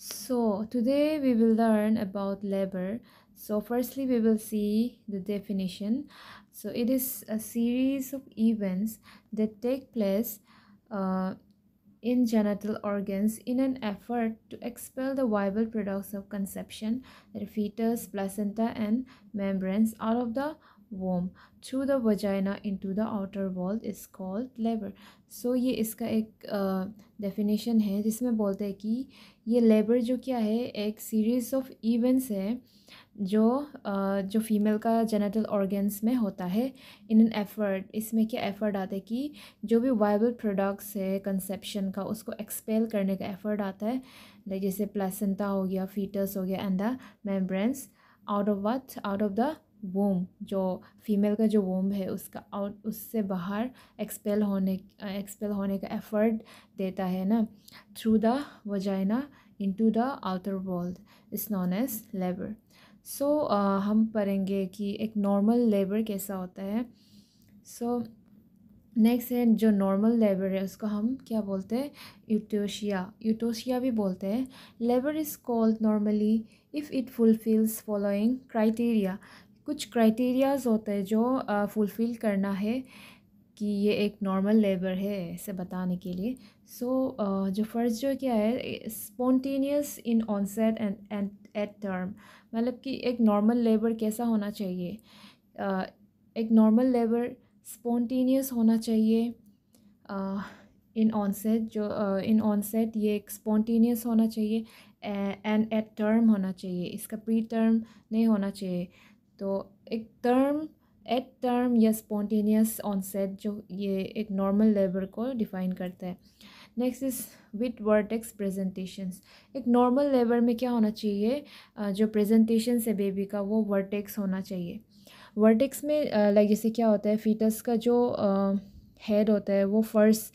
So today we will learn about labor. So firstly we will see the definition. So it is a series of events that take place uh, in genital organs in an effort to expel the viable products of conception, the fetus, placenta and membranes out of the womb through the vagina to the outer wall is called labour so ये इसका एक definition uh, है जिसमें बोलते हैं कि ये labour जो क्या है एक सीरीज़ ऑफ इवेंट्स है जो uh, जो फीमेल का जेनेटल ऑर्गेन्स में होता है इन एन एफर्ट इसमें क्या एफर्ट आता है कि जो भी वाइबल प्रोडक्ट्स है कंसेप्शन का उसको एक्सपेल करने का एफर्ट आता है लाइक जैसे प्लेसेंटा हो गया फीटस हो गया and the membranes out of what out of the womb जो फीमेल का जो वोम है उसका आउट उससे बाहर एक्सपेल होने एक्सपेल होने का एफर्ट देता है ना through the vagina into the outer world is known as labour so हम पढ़ेंगे कि एक नॉर्मल लेबर कैसा होता है सो नेक्स्ट है जो नॉर्मल लेबर है उसको हम क्या बोलते हैं यूटोशिया यूटोशिया भी बोलते हैं labour is called normally if it fulfils following criteria कुछ क्राइटेरियाज़ होते हैं जो फुलफ़िल करना है कि ये एक नॉर्मल लेबर है ऐसे बताने के लिए सो so, जो फ़र्स्ट जो क्या है spontaneous in onset and and at term मतलब कि एक नॉर्मल लेबर कैसा होना चाहिए uh, एक नॉर्मल लेबर स्पॉन्टेनियस होना चाहिए इन ऑनसेट जो इन ऑन ऑनसेट ये एक स्पॉन्टेनियस होना चाहिए एंड एट टर्म होना चाहिए इसका प्री टर्म नहीं होना चाहिए तो एक टर्म एट टर्म या स्पॉन्टेनियस ऑनसेट जो ये एक नॉर्मल लेबर को डिफ़ाइन करता है next is with vertex presentations एक नॉर्मल लेबर में क्या होना चाहिए जो प्रेजेंटेशन है बेबी का वो वर्टेक्स होना चाहिए वर्टेक्स में लाइक जैसे क्या होता है फीटस का जो हेड होता है वो फर्स्ट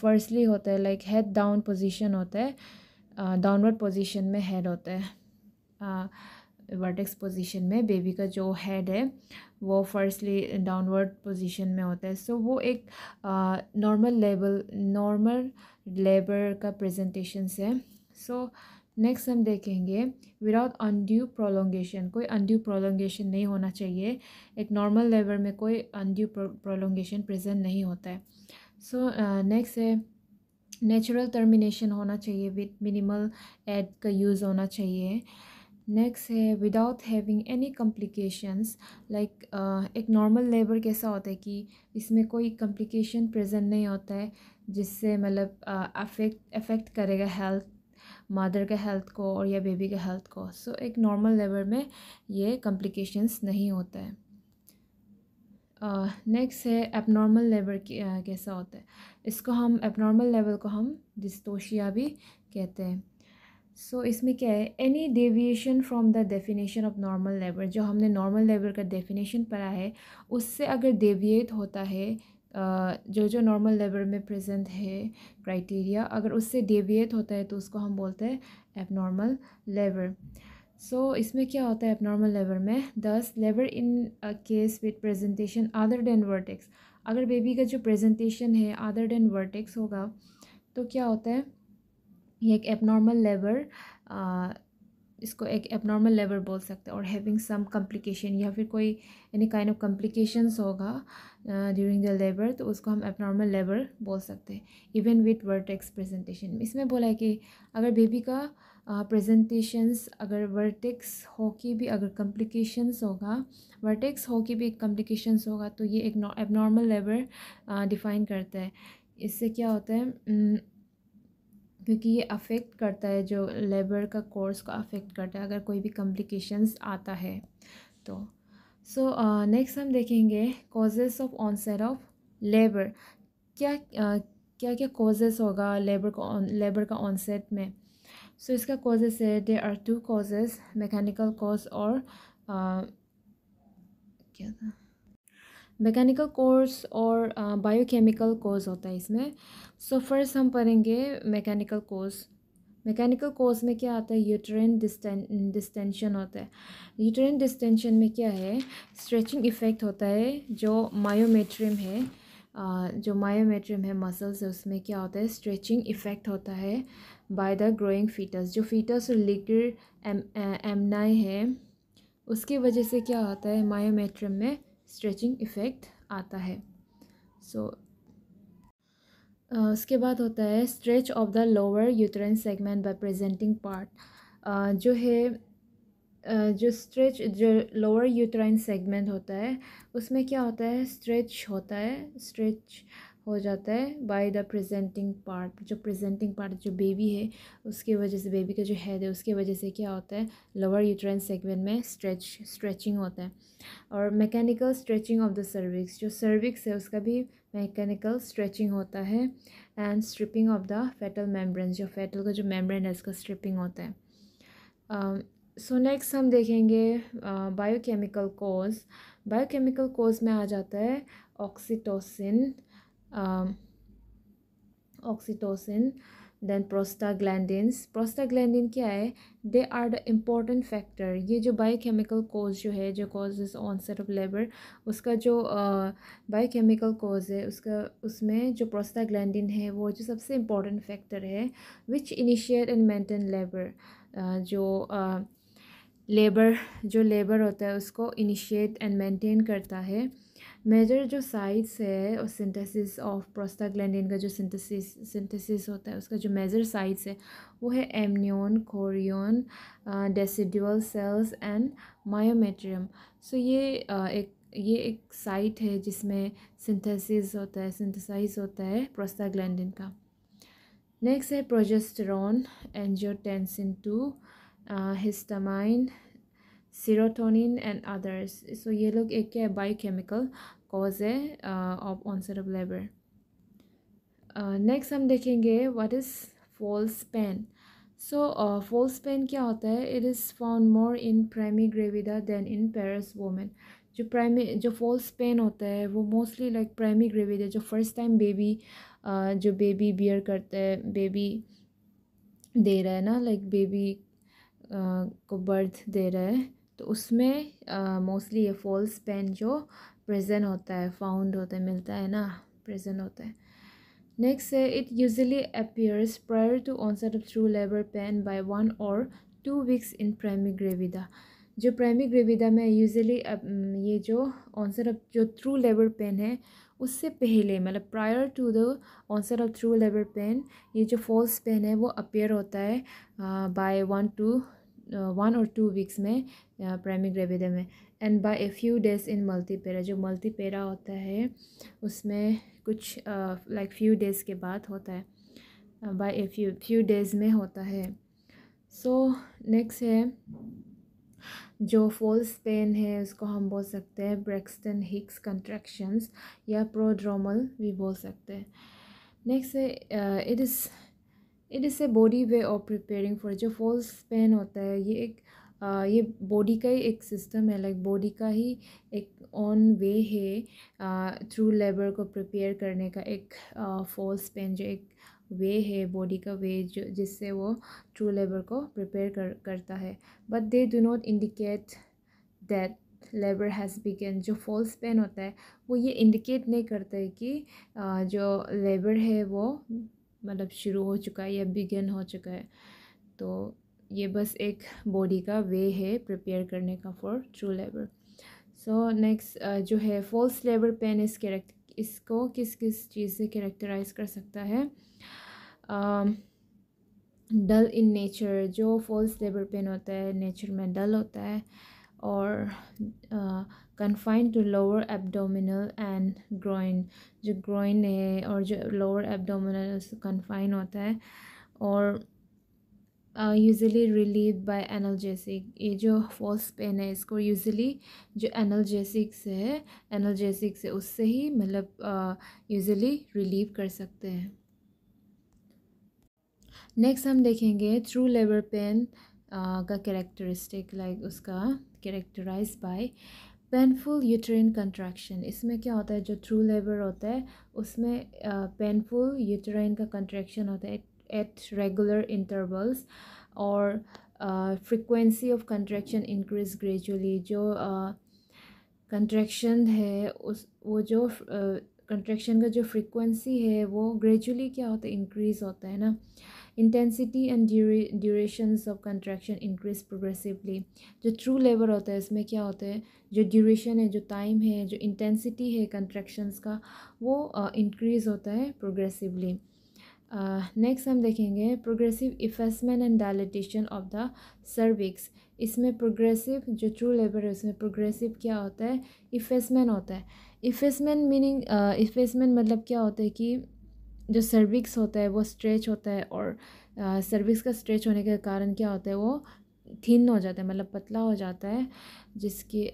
फर्स्टली होता है लाइक हेड डाउन पोजिशन होता है डाउनवर्ड पोजिशन में हेड होता है वर्टेक्स पोजीशन में बेबी का जो हेड है वो फर्स्टली डाउनवर्ड पोजीशन में होता है सो so, वो एक नॉर्मल लेवल नॉर्मल लेबर का प्रेजेंटेशन है सो so, नेक्स्ट हम देखेंगे विदाउट अनड्यू प्रोलोंगेशन कोई अनड्यू प्रोलोंगेशन नहीं होना चाहिए एक नॉर्मल लेबर में कोई अनड्यू प्रोलोंगेशन प्रेजेंट नहीं होता है सो so, नेक्स्ट uh, है नेचुरल टर्मिनेशन होना चाहिए विथ मिनिमल एड का यूज़ होना चाहिए नेक्स्ट है without having any complications like एक नॉर्मल लेबर कैसा होता है कि इसमें कोई कॉम्प्लिकेशन प्रेजेंट नहीं होता है जिससे मतलब अफेक्ट uh, अफेक्ट करेगा हेल्थ मदर का हेल्थ को और या बेबी के हेल्थ को सो so, एक नॉर्मल लेबर में ये कॉम्प्लिकेशंस नहीं होता है नेक्स्ट uh, है एबनॉर्मल लेबर uh, कैसा होता है इसको हम एबनॉर्मल लेवल को हम डिस्टोशिया भी कहते हैं सो so, इसमें क्या है any deviation from the definition of normal labour जो हमने नॉर्मल लेबर का डेफिनेशन पढ़ा है उससे अगर डेविएट होता है जो जो नॉर्मल लेबर में प्रेजेंट है क्राइटेरिया अगर उससे डेविएट होता है तो उसको हम बोलते हैं एबनॉर्मल लेबर सो इसमें क्या होता है एबनॉर्मल लेबर में दस labour in case with presentation other than vertex अगर बेबी का जो प्रेजेंटेशन है अदर देन वर्टेक्स होगा तो क्या होता है ये एक एबनॉर्मल लेबर इसको एक एबनॉर्मल लेबर बोल सकते हैं और हैविंग सम कम्प्लिकेशन या फिर कोई एनी काइंड ऑफ कम्प्लिकेशंस होगा ड्यूरिंग द लेबर तो उसको हम एबनॉर्मल लेबर बोल सकते हैं इवन विथ वर्टेक्स प्रेजेंटेशन इसमें बोला है कि अगर बेबी का प्रेजेंटेशंस uh, अगर वर्टेक्स हो की भी अगर कम्प्लिकेशंस होगा वर्टेक्स हो की भी कम्प्लिकेशंस होगा तो ये एक एबनॉर्मल लेबर डिफाइन करता है इससे क्या होता है क्योंकि ये अफेक्ट करता है जो लेबर का कोर्स को अफेक्ट करता है अगर कोई भी कम्प्लिकेशंस आता है तो सो so, नेक्स्ट uh, हम देखेंगे causes of onset of labour क्या uh, क्या क्या कॉजेस होगा लेबर का लेबर का ऑनसेट में सो so, इसका कॉजेस है there are two causes mechanical cause और uh, क्या था मैकेनिकल कोर्स और बायोकेमिकल कोर्स होता है इसमें सो फर्स्ट हम पढ़ेंगे मैकेनिकल कोर्स मैकेनिकल कोर्स में क्या आता है यूट्रेन डिस्टेंशन होता है यूट्रेन डिस्टेंशन में क्या है स्ट्रेचिंग इफेक्ट होता है जो मायोमेट्रियम है जो मायोमेट्रियम है मसल्स है उसमें क्या होता है स्ट्रेचिंग इफेक्ट होता है बाय द ग्रोइंग फीटस जो फीटस और लिक्विड एम एमनाई है उसकी वजह से क्या होता है मायोमेट्रियम में स्ट्रेचिंग इफ़ेक्ट आता है सो so, Uh, उसके बाद होता है stretch of the lower uterine segment by presenting part जो है uh, जो स्ट्रेच जो लोअर यूटराइन सेगमेंट होता है उसमें क्या होता है स्ट्रेच होता है स्ट्रेच हो जाता है बाय द प्रेजेंटिंग पार्ट जो प्रेजेंटिंग पार्ट जो बेबी है उसकी वजह से बेबी का जो हैड है उसकी वजह से क्या होता है लोअर यूट्रेन सेगमेंट में स्ट्रेच स्ट्रेचिंग होता है और mechanical stretching of the cervix जो सर्विक्स है उसका भी मैकेनिकल स्ट्रेचिंग होता है and stripping of the foetal membrane जो फैटल का जो मेम्ब्रेन है उसका स्ट्रिपिंग होता है सो uh, नेक्स्ट so हम देखेंगे बायोकेमिकल कोज बायोकेमिकल कोज में आ जाता है oxytocin oxytocin then prostaglandins prostaglandin क्या है they are the important factor ये जो बायोकेमिकल कोज जो है जो कॉजेज ऑनसेट ऑफ लेबर उसका जो बायोकेमिकल uh, कोज है उसका उसमें जो प्रोस्टाग्लैंडिन है वो जो सबसे इम्पॉर्टेंट फैक्टर है which initiate and maintain labour जो लेबर uh, जो लेबर uh, होता है उसको इनिशिएट एंड मेंटेन करता है मेजर जो साइज है और सिंथेसिस ऑफ प्रोस्टाग्लैंडिन का जो सिंथेसिस सिंथेसिस होता है उसका जो मेजर साइज है वो है amnion chorion decidual cells and myometrium so ये uh, एक ये एक साइट है जिसमें सिंथेसिस होता है सिंथेसाइज होता है प्रोस्टाग्लैंडिन का नेक्स्ट है progesterone angiotensin two histamine serotonin and others so ये लोग एक क्या है केमिकल कॉज है of onset of labour next हम देखेंगे what is false pain so false pain क्या होता है it is found more in primi gravida than in parous women जो प्राइमी जो फॉल्स पेन होता है वो मोस्टली लाइक प्राइमी ग्रेविडा जो फर्स्ट टाइम बेबी जो बेबी बियर करता है बेबी दे रहा है ना लाइक बेबी uh, को बर्थ दे रहा है तो उसमें मोस्टली ये फॉल्स पेन जो प्रेजेंट होता है फाउंड होता है मिलता है ना प्रेजेंट होता है नेक्स्ट है it usually appears prior to onset of true labour pain by one और two weeks in primary gravida जो प्राइमरी ग्रेविदा में यूजली ये जो ऑनसेट ऑफ जो थ्रू लेबर पेन है उससे पहले मतलब prior to the onset of true labour pain ये जो फॉल्स पेन है वो अपेयर होता है बाय वन टू वन और टू वीक्स में प्राइमरी ग्रेविडा में and by a few days in multipara जो मल्टीपेरा होता है उसमें कुछ लाइक फ्यू डेज़ के बाद होता है by a few few days में होता है सो so, नेक्स्ट है जो फॉल्स पेन है उसको हम बोल सकते हैं ब्रेक्सटन हिक्स कंट्रैक्शंस या प्रोड्रोमल भी बोल सकते हैं नेक्स्ट है it is it is a body way of preparing for जो फॉल्स पेन होता है ये एक आ, ये बॉडी का ही एक सिस्टम है लाइक बॉडी का ही एक ऑन वे है थ्रू लेबर को प्रिपेयर करने का एक फॉल्स पेन जो एक वे है बॉडी का वे जो जिससे वो ट्रू लेबर को प्रिपेयर कर करता है but they do not indicate that labour has begun जो फॉल्स पेन होता है वो ये इंडिकेट नहीं करता है कि आ, जो लेबर है वो मतलब शुरू हो चुका है या बिगन हो चुका है तो ये बस एक बॉडी का वे है प्रिपेयर करने का for true labour so next जो है false labour pain is correct इसको किस किस चीज़ से कैरेक्टराइज कर सकता है डल इन नेचर जो फॉल्स लेबर पेन होता है नेचर में डल होता है और confine to lower abdominal and groin जो ग्रोइन है और जो लोअर एब्डोमिनल कन्फाइन होता है और यूजली रिलीव बाय एनर्जेसिक ये जो फॉल्स पेन है इसको यूजली जो एनलजेसिक्स है एनलजेसिक्स है उससे ही मतलब यूजली uh, रिलीव कर सकते हैं नेक्स्ट हम देखेंगे थ्रू लेबर पेन का कैरेक्टरिस्टिक लाइक उसका characterize by painful uterine contraction इसमें क्या होता है जो थ्रू लेबर होता है उसमें पेनफुल यूट्राइन का कंट्रैक्शन होता है एट रेगुलर इंटरवल्स और frequency of contraction increase gradually जो कंट्रैक्शन uh, है उस वो जो कंट्रैक्शन uh, का जो फ्रिक्वेंसी है वो ग्रेजुअली क्या होता है इंक्रीज़ होता है ना intensity and durations of contraction increase progressively जो ट्रू लेबर होता है इसमें क्या होता है जो ड्यूरेशन है जो टाइम है जो इंटेंसिटी है कंट्रैक्शंस का वो इंक्रीज uh, होता है प्रोग्रेसिवली नेक्स्ट uh, हम देखेंगे progressive effacement and dilatation of the cervix इसमें प्रोग्रेसिव जो ट्रू लेबर है उसमें प्रोग्रेसिव क्या होता है इफेसमेंट होता है इफेसमेंट मीनिंग इफेसमेंट मतलब क्या होता है कि जो सर्विक्स होता है वो स्ट्रेच होता है और सर्विक्स का स्ट्रेच होने के कारण क्या होता है वो थिन हो जाता है मतलब पतला हो जाता है जिसकी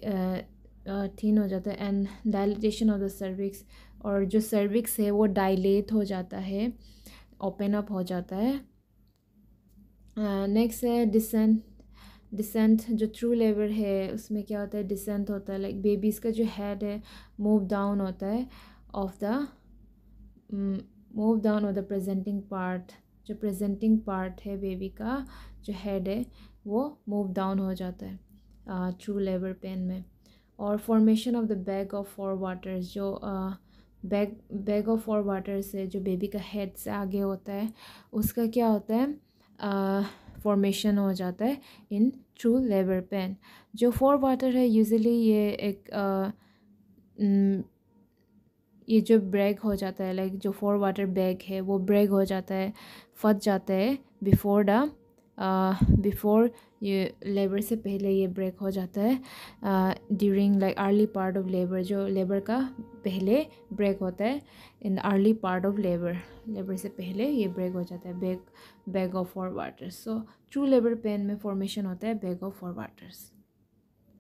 थिन हो जाता है and dilatation of the cervix और जो सर्विक्स है वो डायलेट हो जाता है ओपन अप हो जाता है नेक्स्ट है डिसेंट डिसेंट जो ट्रू लेवर है उसमें क्या होता है डिसेंट होता है लाइक बेबीज़ का जो हेड है मूव डाउन होता है of the move down of the presenting part जो प्रेजेंटिंग पार्ट है बेबी का जो हेड है वो मूव डाउन हो जाता है थ्रू लेबर पेन में और formation of the bag of forewaters जो bag bag of forewaters है जो बेबी का हेड से आगे होता है उसका क्या होता है फॉर्मेशन हो जाता है इन थ्रू लेबर पेन जो फॉर वाटर है यूजली ये एक uh, ये जो ब्रेक हो जाता है लाइक जो फोर वाटर बैग है वो ब्रेक हो जाता है फट जाता है बिफोर द बिफोर ये लेबर से पहले ये ब्रेक हो जाता है during like early part of labour जो लेबर का पहले ब्रेक होता है in early part of labour labour से पहले ये ब्रेक हो जाता है bag bag of forewaters so true labour pain में फॉर्मेशन होता है बैग ऑफ फॉर वाटर्स